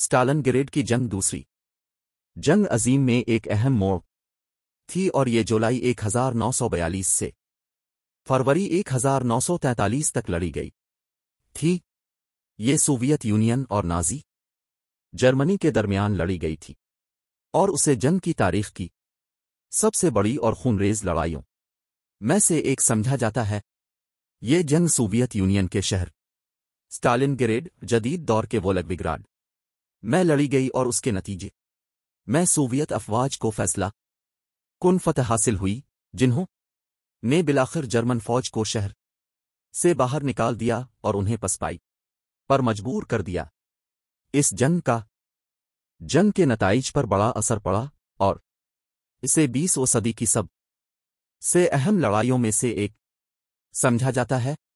स्टालन grade की जंग दूसरी जंग अजीम में एक अहम मोड़ थी और ये जुलाई 1942 से फरवरी 1943 तक लड़ी गई थी ये सोवियत यूनियन और नाजी जर्मनी के दरमियान लड़ी गई थी और उसे जंग की तारीख की सबसे बड़ी और खूनरेज लड़ाइयों में से एक समझा जाता है ये जंग सोवियत यूनियन के शहर स्टालिन ग्रेड जदीद दौर के वोलगविग्राड मैं लड़ी गई और उसके नतीजे मैं सोवियत अफवाज को फैसला कुन फतह हासिल हुई जिन्हों ने बिलाखिर जर्मन फौज को शहर से बाहर निकाल दिया और उन्हें पसपाई पर मजबूर कर दिया इस जंग का जंग के नतज पर बड़ा असर पड़ा और इसे बीसवीं सदी की सब से अहम लड़ाइयों में से एक समझा जाता है